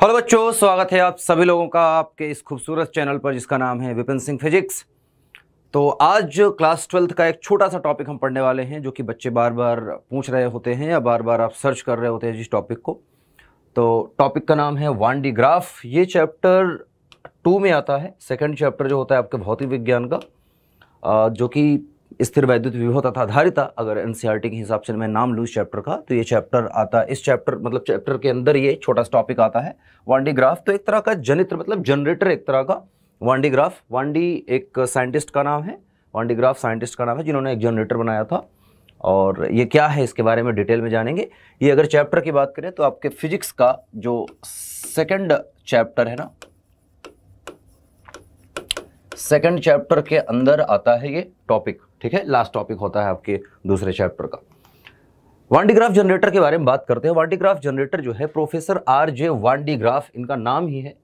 hello बच्चों स्वागत है आप सभी लोगों का आपके इस खूबसूरत चैनल पर जिसका नाम है विपिन सिंह फिजिक्स तो आज क्लास ट्वेल्थ का एक छोटा सा टॉपिक हम पढ़ने वाले हैं जो कि बच्चे बार बार पूछ रहे होते हैं या बार बार आप सर्च कर रहे होते हैं जिस टॉपिक को तो टॉपिक का नाम है वन डी ग्राफ ये चैप्टर टू में आता है सेकेंड चैप्टर जो होता है आपके भौतिक विज्ञान का जो कि स्थिर वैद्युत विभव तथा आधारिता अगर एन e के हिसाब से मैं नाम लूँ इस चैप्टर का तो ये चैप्टर आता है इस चैप्टर मतलब चैप्टर के अंदर ये छोटा सा टॉपिक आता है वांडी ग्राफ तो एक तरह का जनित्र मतलब जनरेटर एक तरह का वांडी ग्राफ वांडी एक साइंटिस्ट का नाम है वांडी ग्राफ साइंटिस्ट का नाम है जिन्होंने एक जनरेटर बनाया था और ये क्या है इसके बारे में डिटेल में जानेंगे ये अगर चैप्टर की बात करें तो आपके फिजिक्स का जो सेकंड चैप्टर है ना सेकंड चैप्टर के अंदर आता है ये टॉपिक ठीक है लास्ट टॉपिक होता है आपके दूसरे चैप्टर का वांडीग्राफ जनरेटर के बारे में बात करते हैं वांडीग्राफ जनरेटर जो है प्रोफेसर आर जे वांडीग्राफ इनका नाम ही है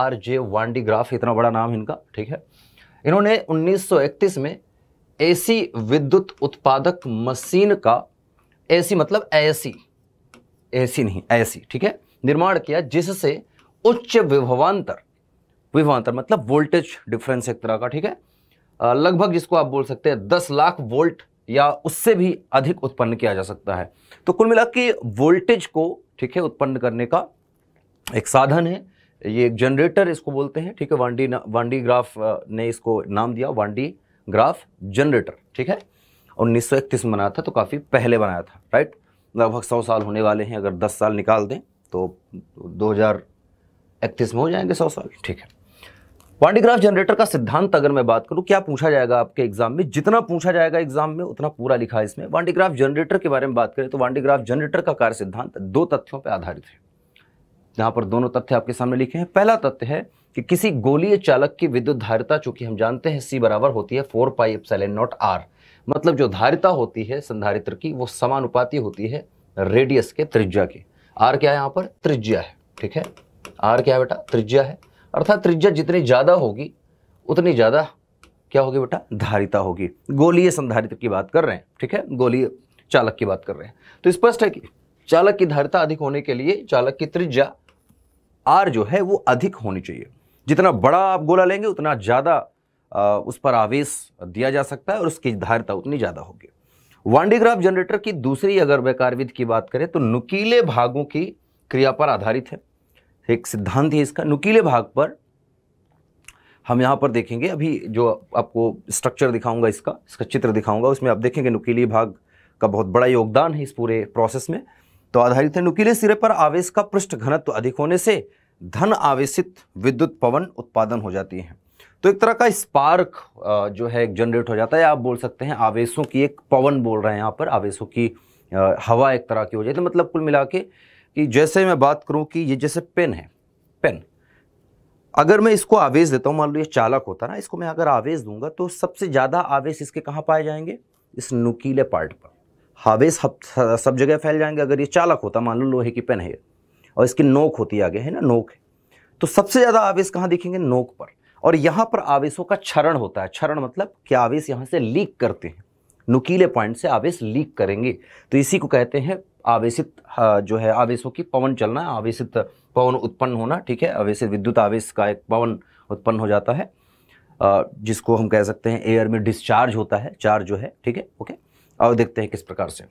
आर जे वांडीग्राफ इतना बड़ा नाम इनका ठीक है इन्होंने 1931 में एसी विद्युत उत्पादक मशीन का एसी मतलब एसी एसी नहीं एसी ठीक है निर्माण किया जिससे उच्च विभवांतर विभवांतर मतलब वोल्टेज डिफरेंस एक तरह का ठीक है लगभग जिसको आप बोल सकते हैं दस लाख वोल्ट या उससे भी अधिक उत्पन्न किया जा सकता है तो कुल मिला के वोल्टेज को ठीक है उत्पन्न करने का एक साधन है ये एक जनरेटर इसको बोलते हैं ठीक है वांडी वांडी ग्राफ ने इसको नाम दिया वांडी ग्राफ जनरेटर ठीक है उन्नीस सौ में बनाया था तो काफ़ी पहले बनाया था राइट लगभग सौ साल होने वाले हैं अगर दस साल निकाल दें तो दो हज़ार इकतीस में हो जाएंगे सौ साल ठीक है वांडीग्राफ जनरेटर का सिद्धांत अगर मैं बात करूं क्या पूछा जाएगा आपके एग्जाम में जितना पूछा जाएगा एग्जाम में उतना पूरा लिखा है इसमें वांडीग्राफ जनरेटर के बारे में बात करें तो वांडीग्राफ जनरेटर का कार्य सिद्धांत दो तथ्यों पर आधारित है यहां पर दोनों तथ्य आपके सामने लिखे हैं पहला तथ्य है कि किसी गोलीय चालक की विद्युत धारिता चूंकि हम जानते हैं सी बराबर होती है four pi epsilon naught R मतलब जो धारिता होती है संधारित्र की वो समानुपाती होती है रेडियस के त्रिज्या की आर क्या है यहाँ पर त्रिज्या है ठीक है आर क्या है बेटा त्रिज्या है अर्थात त्रिज्या जितनी ज़्यादा होगी उतनी ज़्यादा क्या होगी बेटा धारिता होगी गोलीय संधारित की बात कर रहे हैं ठीक है गोलीय चालक की बात कर रहे हैं तो स्पष्ट है कि चालक की धारिता अधिक होने के लिए चालक की त्रिज्या आर जो है वो अधिक होनी चाहिए जितना बड़ा आप गोला लेंगे उतना ज़्यादा उस पर आवेश दिया जा सकता है और उसकी धारिता उतनी ज़्यादा होगी वांडीग्राफ जनरेटर की दूसरी अगर वैकार विधि की बात करें तो नुकीले भागों की क्रिया पर आधारित है एक सिद्धांत है इसका नुकीले भाग पर हम यहाँ पर देखेंगे अभी जो आपको स्ट्रक्चर दिखाऊंगा इसका इसका चित्र दिखाऊंगा उसमें आप देखेंगे नुकीले भाग का बहुत बड़ा योगदान है इस पूरे प्रोसेस में तो आधारित है नुकीले सिरे पर आवेश का पृष्ठ घनत्व अधिक होने से धन आवेशित विद्युत पवन उत्पादन हो जाती है तो एक तरह का स्पार्क जो है जनरेट हो जाता है आप बोल सकते हैं आवेशों की एक पवन बोल रहे हैं यहाँ पर आवेशों की हवा एक तरह की हो जाती है मतलब कुल मिला के कि जैसे मैं बात करूं कि ये जैसे पेन है पेन अगर मैं इसको आवेश देता हूं मान लो ये चालक होता ना इसको मैं अगर आवेश दूंगा तो सबसे ज़्यादा आवेश इसके कहाँ पाए जाएंगे इस नुकीले पार्ट पर आवेश सब जगह फैल जाएंगे अगर ये चालक होता मान लो लोहे की पेन है और इसकी नोक होती है आगे है ना नोक है तो सबसे ज़्यादा आवेश कहाँ दिखेंगे नोक पर और यहाँ पर आवेशों का क्षरण होता है क्षरण मतलब कि आवेश यहाँ से लीक करते हैं नुकीले पॉइंट से आवेश लीक करेंगे तो इसी को कहते हैं आवेशित जो है आवेशों की पवन चलना आवेशित पवन उत्पन्न होना ठीक है आवेशित विद्युत आवेश का एक पवन उत्पन्न हो जाता है जिसको हम कह सकते हैं एयर में डिस्चार्ज होता है चार्ज जो है ठीक है ओके और देखते हैं किस प्रकार से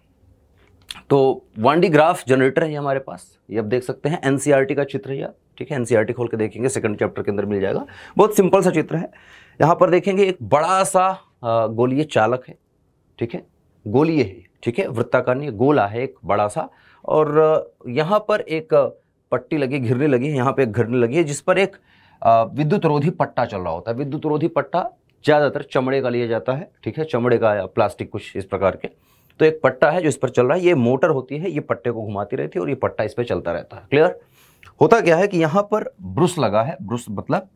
तो वन डी ग्राफ जनरेटर है हमारे पास ये आप देख सकते हैं एनसीईआरटी e का चित्र है ठीक है एनसीईआरटी e खोल के देखेंगे सेकंड चैप्टर के अंदर मिल जाएगा बहुत सिंपल सा चित्र है यहाँ पर देखेंगे एक बड़ा सा गोलीय चालक है ठीक है गोलीय है ठीक है वृत्ताकार नहीं गोला है एक बड़ा सा और यहाँ पर एक पट्टी लगी घिरने लगी यहाँ पर एक घिरने लगी है जिस पर एक विद्युत रोधी पट्टा चल रहा होता है विद्युत रोधी पट्टा ज़्यादातर चमड़े का लिया जाता है ठीक है चमड़े का या प्लास्टिक कुछ इस प्रकार के तो एक पट्टा है जो इस पर चल रहा है ये मोटर होती है ये पट्टे को घुमाती रहती है और ये पट्टा इस पर चलता रहता है क्लियर होता क्या है कि यहाँ पर ब्रुश लगा है ब्रुश मतलब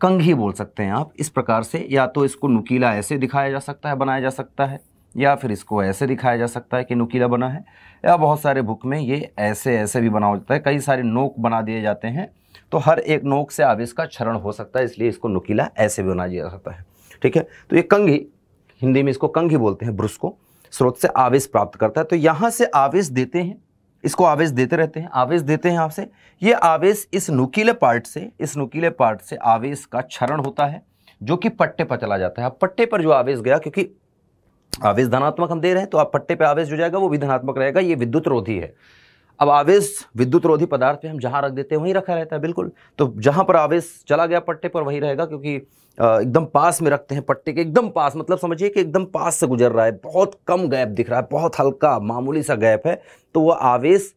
कंघी बोल सकते हैं आप इस प्रकार से या तो इसको नुकीला ऐसे दिखाया जा सकता है बनाया जा सकता है या फिर इसको ऐसे दिखाया जा सकता है कि नुकीला बना है या बहुत सारे बुक में ये ऐसे ऐसे भी बना हो जाता है कई सारे नोक बना दिए जाते हैं तो हर एक नोक से आवेश का क्षरण हो सकता है इसलिए इसको नुकीला ऐसे भी बना दिया जा सकता है ठीक है तो ये कंघी हिंदी में इसको कंघी बोलते हैं ब्रुष को स्रोत से आवेश प्राप्त करता है तो यहाँ से आवेश देते हैं इसको आवेश देते रहते हैं आवेश देते हैं आपसे ये आवेश इस नुकीले पार्ट से इस नुकीले पार्ट से आवेश का क्षरण होता है जो कि पट्टे पर चला जाता है अब पट्टे पर जो आवेश गया क्योंकि आवेश धनात्मक हम दे रहे हैं तो आप पट्टे पे आवेश जो जाएगा वो भी धनात्मक रहेगा ये विद्युत रोधी है अब आवेश विद्युत रोधी पदार्थ पे हम जहाँ रख देते हैं वहीं रखा रहता है बिल्कुल तो जहाँ पर आवेश चला गया पट्टे पर वहीं रहेगा क्योंकि एकदम पास में रखते हैं पट्टे के एकदम पास मतलब समझिए कि एकदम पास से गुजर रहा है बहुत कम गैप दिख रहा है बहुत हल्का मामूली सा गैप है तो वह आवेश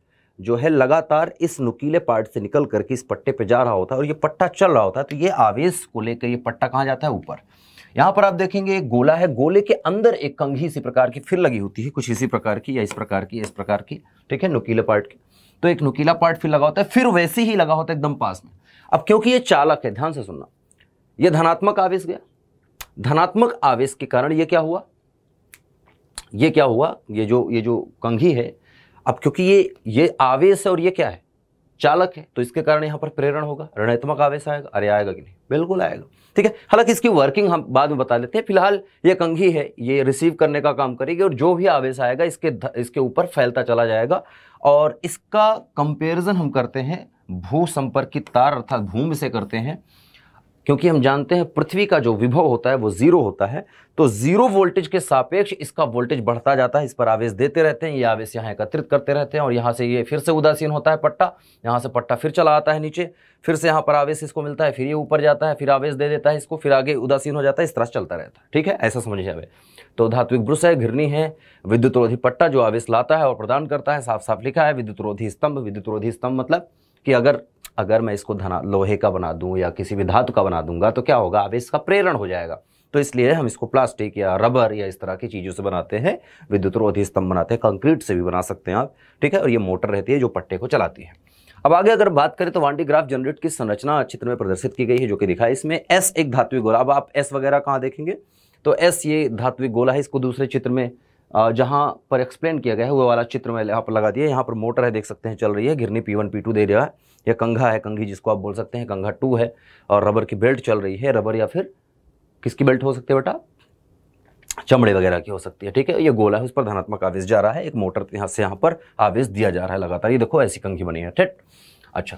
जो है लगातार इस नुकीले पार्ट से निकल करके इस पट्टे पे जा रहा होता है और ये पट्टा चल रहा होता है तो ये आवेश को लेकर ये पट्टा कहाँ जाता है ऊपर यहां पर आप देखेंगे एक गोला है गोले के अंदर एक कंघी इसी प्रकार की फिर लगी होती है कुछ इसी प्रकार की या इस प्रकार की इस प्रकार की ठीक है नुकीले पार्ट की तो एक नुकीला पार्ट फिर लगा होता है फिर वैसे ही लगा होता है एकदम पास में अब क्योंकि ये चालक है ध्यान से सुनना ये धनात्मक आवेश गया धनात्मक आवेश के कारण ये क्या हुआ ये क्या हुआ ये जो ये जो कंघी है अब क्योंकि ये ये आवेश है और ये क्या है चालक है तो इसके कारण यहाँ पर प्रेरण होगा ऋणात्मक आवेश आएगा अरे आएगा कि नहीं बिल्कुल आएगा ठीक है हालांकि इसकी वर्किंग हम बाद में बता लेते हैं फिलहाल ये कंघी है ये रिसीव करने का काम करेगी और जो भी आवेश आएगा इसके इसके ऊपर फैलता चला जाएगा और इसका कंपेरिजन हम करते हैं भू संपर्कित तार अर्थात भूमि से करते हैं क्योंकि हम जानते हैं पृथ्वी का जो विभव होता है वो जीरो होता है तो जीरो वोल्टेज के सापेक्ष इसका वोल्टेज बढ़ता जाता है इस पर आवेश देते रहते हैं ये आवेश यहाँ एकत्रित करते रहते हैं और यहाँ से ये फिर से उदासीन होता है पट्टा यहाँ से पट्टा फिर चला आता है नीचे फिर से यहाँ पर आवेश इसको मिलता है फिर ये ऊपर जाता है फिर आवेश दे देता है इसको फिर आगे उदासीन हो जाता है इस तरह चलता रहता है ठीक है ऐसा समझिए हमें तो धात्विक ब्रुष है घिरनी है विद्युतरोधी पट्टा जो आवेश लाता है और प्रदान करता है साफ साफ लिखा है विद्युतरोधी स्तंभ विद्युतरोधी स्तंभ मतलब कि अगर अगर मैं इसको धना लोहे का बना दूं या किसी भी धातु का बना दूंगा तो क्या होगा अब इसका प्रेरण हो जाएगा तो इसलिए हम इसको प्लास्टिक या रबर या इस तरह की चीज़ों से बनाते हैं विद्युत रोधी स्तंभ बनाते हैं कंक्रीट से भी बना सकते हैं आप ठीक है और ये मोटर रहती है जो पट्टे को चलाती है अब आगे अगर बात करें तो वांडी ग्राफ जनरेट की संरचना चित्र में प्रदर्शित की गई है जो कि दिखा है इसमें एस एक धात्विक गोला अब आप एस वगैरह कहाँ देखेंगे तो एस ये धात्विक गोला है इसको दूसरे चित्र में जहाँ पर एक्सप्लेन किया गया है वो वाला चित्र में आप लगा दिया यहाँ पर मोटर है देख सकते हैं चल रही है घिरनी पी वन पी टू दे रहा है या कंघा है कंघी जिसको आप बोल सकते हैं कंघा टू है और रबर की बेल्ट चल रही है रबर या फिर किसकी बेल्ट हो सकती है बेटा चमड़े वगैरह की हो सकती है ठीक है ये गोला है उस पर धनात्मक आवेश जा रहा है एक मोटर यहाँ से यहाँ पर आवेश दिया जा रहा है लगातार ये देखो ऐसी कंघी बनी है ठेट अच्छा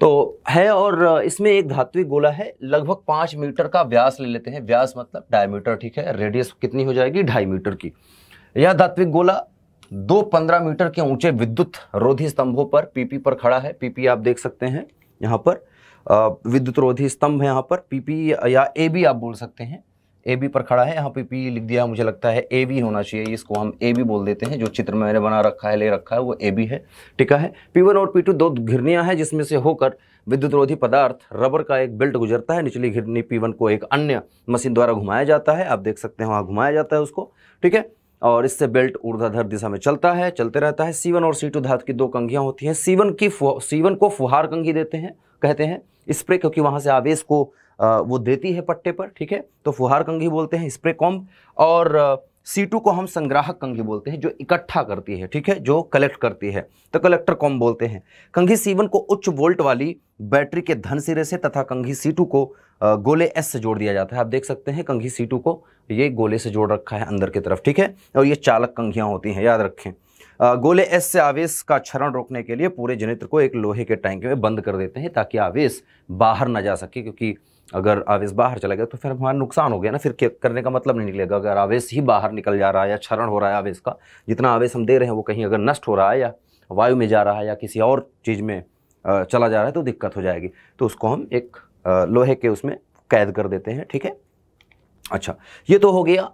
तो है और इसमें एक धात्विक गोला है लगभग पाँच मीटर का व्यास ले लेते हैं व्यास मतलब डायमीटर ठीक है रेडियस कितनी हो जाएगी ढाई मीटर की यह धात्विक गोला दो पंद्रह मीटर के ऊंचे विद्युत रोधी स्तंभों पर पीपी पर खड़ा है पीपी आप देख सकते हैं यहाँ पर विद्युत रोधी स्तंभ है यहाँ पर पीपी या ए बी आप बोल सकते हैं ए बी पर खड़ा है यहाँ पी पी लिख दिया मुझे लगता है ए बी होना चाहिए इसको हम ए बी बोल देते हैं जो चित्र में मैंने बना रखा है ले रखा है वो ए बी है ठीक है पी वन और पी टू दो घिरनियाँ हैं जिसमें से होकर विद्युत रोधी पदार्थ रबर का एक बेल्ट गुजरता है निचली घिरनी पी वन को एक अन्य मशीन द्वारा घुमाया जाता है आप देख सकते हैं वहाँ घुमाया जाता है उसको ठीक है और इससे बेल्ट ऊर्ध्वाधर दिशा में चलता है चलते रहता है सीवन और सी धातु की दो कंघियाँ होती हैं सीवन की सीवन को फुहार कंघी देते हैं कहते हैं स्प्रे क्योंकि वहाँ से आवेश को वो देती है पट्टे पर ठीक है तो फुहार कंघी बोलते हैं स्प्रे कॉम्ब और सी टू को हम संग्राहक कंघी बोलते हैं जो इकट्ठा करती है ठीक है जो कलेक्ट करती है तो कलेक्टर कौन बोलते हैं कंघी सी वन को उच्च वोल्ट वाली बैटरी के धन सिरे से तथा कंघी सी टू को गोले एस से जोड़ दिया जाता है आप देख सकते हैं कंघी सी टू को ये गोले से जोड़ रखा है अंदर की तरफ ठीक है और ये चालक कंघियाँ होती हैं याद रखें गोले एस से आवेश का क्षरण रोकने के लिए पूरे जनित्र को एक लोहे के टैंक में बंद कर देते हैं ताकि आवेश बाहर ना जा सके क्योंकि अगर आवेश बाहर चला गया तो फिर हमारा नुकसान हो गया ना फिर करने का मतलब नहीं निकलेगा अगर आवेश ही बाहर निकल जा रहा है या क्षरण हो रहा है आवेश का जितना आवेश हम दे रहे हैं वो कहीं अगर नष्ट हो रहा है या वायु में जा रहा है या किसी और चीज़ में चला जा रहा है तो दिक्कत हो जाएगी तो उसको हम एक लोहे के उसमें कैद कर देते हैं ठीक है अच्छा ये तो हो गया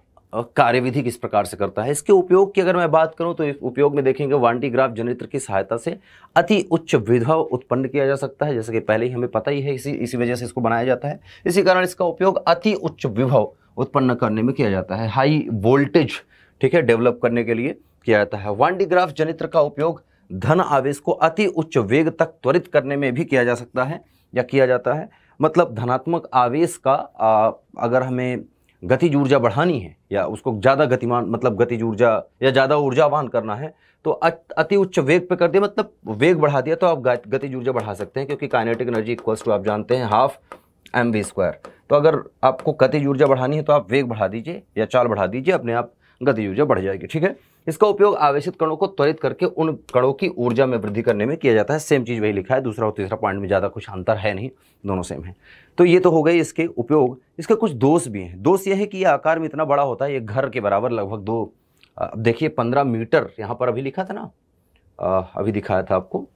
कार्यविधि किस प्रकार से करता है इसके उपयोग की अगर मैं बात करूं तो इस उपयोग में देखेंगे वांटीग्राफ जनित्र की सहायता से अति उच्च विधव उत्पन्न किया जा सकता है जैसे कि पहले ही हमें पता ही है इसी इसी वजह से इसको बनाया जाता है इसी कारण इसका उपयोग अति उच्च विभव उत्पन्न करने में किया जाता है हाई वोल्टेज ठीक है डेवलप करने के लिए किया जाता है वांडीग्राफ जनित्र का उपयोग धन आवेश को अति उच्च वेग तक त्वरित करने में भी किया जा सकता है या किया जाता है मतलब धनात्मक आवेश का आ, अगर हमें गतिज ऊर्जा बढ़ानी है या उसको ज़्यादा गतिमान मतलब गतिज ऊर्जा या ज़्यादा ऊर्जावान करना है तो अति उच्च वेग पे कर दिया मतलब वेग बढ़ा दिया तो आप गतिज ऊर्जा बढ़ा सकते हैं क्योंकि काइनेटिक एनर्जी इक्वल्स टू आप जानते हैं हाफ एम वी स्क्वायर तो अगर आपको गतिज ऊर्जा बढ़ानी है तो आप वेग बढ़ा दीजिए या चाल बढ़ा दीजिए अपने आप गतिज ऊर्जा बढ़ जाएगी ठीक है इसका उपयोग आवेशित कणों को त्वरित करके उन कणों की ऊर्जा में वृद्धि करने में किया जाता है सेम चीज़ वही लिखा है दूसरा और तीसरा पॉइंट में ज़्यादा कुछ अंतर है नहीं दोनों सेम है तो ये तो हो गए इसके उपयोग इसके कुछ दोष भी हैं दोष यह है कि यह आकार में इतना बड़ा होता है ये घर के बराबर लगभग दो अब देखिए पंद्रह मीटर यहाँ पर अभी लिखा था ना आ, अभी दिखाया था आपको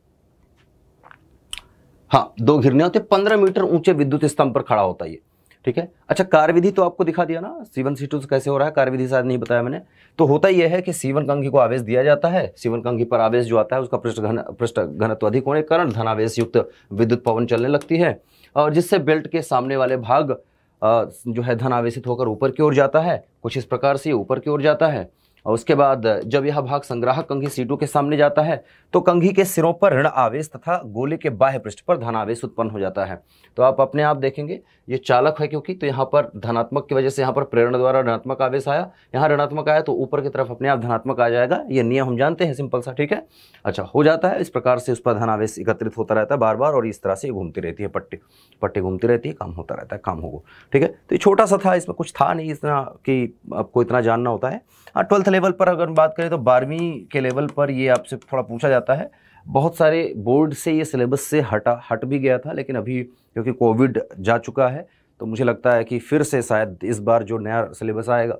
हाँ दो घिरने होते पंद्रह मीटर ऊंचे विद्युत स्तंभ पर खड़ा होता है ये ठीक है अच्छा कार्यविधि तो आपको दिखा दिया ना सीवन सी टू कैसे हो रहा है कार्यविधि शायद नहीं बताया मैंने तो होता यह है कि सीवन कंघी को आवेश दिया जाता है सीवन कंघी पर आवेश जो आता है उसका पृष्ठ घन पृष्ठ घनत्व अधिक होने के कारण धनावेश युक्त विद्युत पवन चलने लगती है और जिससे बेल्ट के सामने वाले भाग जो है धन आवेशित होकर ऊपर की ओर जाता है कुछ इस प्रकार से ऊपर की ओर जाता है और उसके बाद जब यह भाग संग्राहक कंघी सीटू के सामने जाता है तो कंघी के सिरों पर ऋण आवेश तथा गोले के बाह्य पृष्ठ पर धनावेश उत्पन्न हो जाता है तो आप अपने आप देखेंगे ये चालक है क्योंकि तो यहाँ पर धनात्मक की वजह से यहाँ पर प्रेरणा द्वारा ऋणात्मक आवेश आया यहाँ ऋणात्मक आया तो ऊपर की तरफ अपने आप धनात्मक आ जाएगा ये नियम हम जानते हैं सिंपल सा ठीक है अच्छा हो जाता है इस प्रकार से उस पर धनावेश एकत्रित होता रहता है बार बार और इस तरह से घूमती रहती है पट्टी पट्टी घूमती रहती है काम होता रहता है काम होगा ठीक है तो ये छोटा सा था इसमें कुछ था नहीं इतना कि आपको इतना जानना होता है हाँ ट्वेल्थ ट्वेल्थ लेवल पर अगर बात करें तो बारहवीं के लेवल पर ये आपसे थोड़ा पूछा जाता है बहुत सारे बोर्ड से ये सिलेबस से हटा हट भी गया था लेकिन अभी क्योंकि कोविड जा चुका है तो मुझे लगता है कि फिर से शायद इस बार जो नया सिलेबस आएगा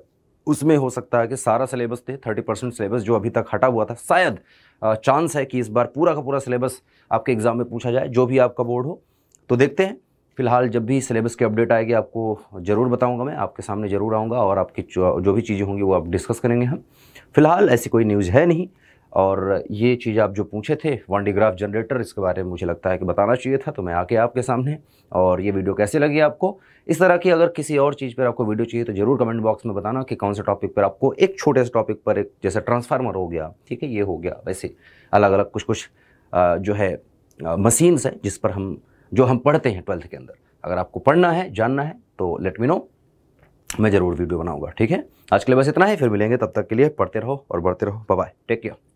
उसमें हो सकता है कि सारा सिलेबस थे थर्टी परसेंट सिलेबस जो अभी तक हटा हुआ था शायद चांस है कि इस बार पूरा का पूरा सिलेबस आपके एग्ज़ाम में पूछा जाए जो भी आपका बोर्ड हो तो देखते हैं फिलहाल जब भी सिलेबस की अपडेट आएगी आपको ज़रूर बताऊंगा मैं आपके सामने ज़रूर आऊँगा और आपकी जो भी चीज़ें होंगी वो आप डिस्कस करेंगे हम फिलहाल ऐसी कोई न्यूज़ है नहीं और ये चीज़ आप जो पूछे थे डिग्राफ जनरेटर इसके बारे में मुझे लगता है कि बताना चाहिए था तो मैं आके आपके सामने और ये वीडियो कैसे लगी आपको इस तरह की अगर किसी और चीज़ पर आपको वीडियो चाहिए तो ज़रूर कमेंट बॉक्स में बताना कि कौन से टॉपिक पर आपको एक छोटे से टॉपिक पर एक जैसे ट्रांसफार्मर हो गया ठीक है ये हो गया वैसे अलग अलग कुछ कुछ जो है मशीन्स हैं जिस पर हम जो हम पढ़ते हैं ट्वेल्थ के अंदर अगर आपको पढ़ना है जानना है तो लेट मी नो मैं ज़रूर वीडियो बनाऊंगा ठीक है आज के लिए बस इतना ही फिर मिलेंगे तब तक के लिए पढ़ते रहो और बढ़ते रहो बाय टेक केयर